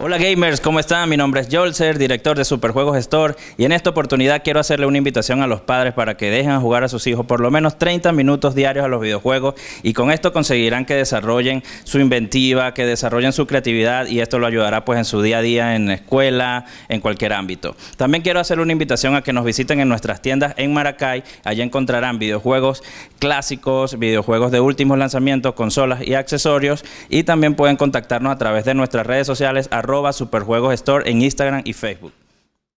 Hola gamers, ¿cómo están? Mi nombre es Jolser, director de Superjuegos Store, y en esta oportunidad quiero hacerle una invitación a los padres para que dejen jugar a sus hijos por lo menos 30 minutos diarios a los videojuegos y con esto conseguirán que desarrollen su inventiva, que desarrollen su creatividad y esto lo ayudará pues en su día a día en la escuela, en cualquier ámbito. También quiero hacerle una invitación a que nos visiten en nuestras tiendas en Maracay, allí encontrarán videojuegos clásicos, videojuegos de últimos lanzamientos, consolas y accesorios. Y también pueden contactarnos a través de nuestras redes sociales arroba Superjuegos Store en Instagram y Facebook.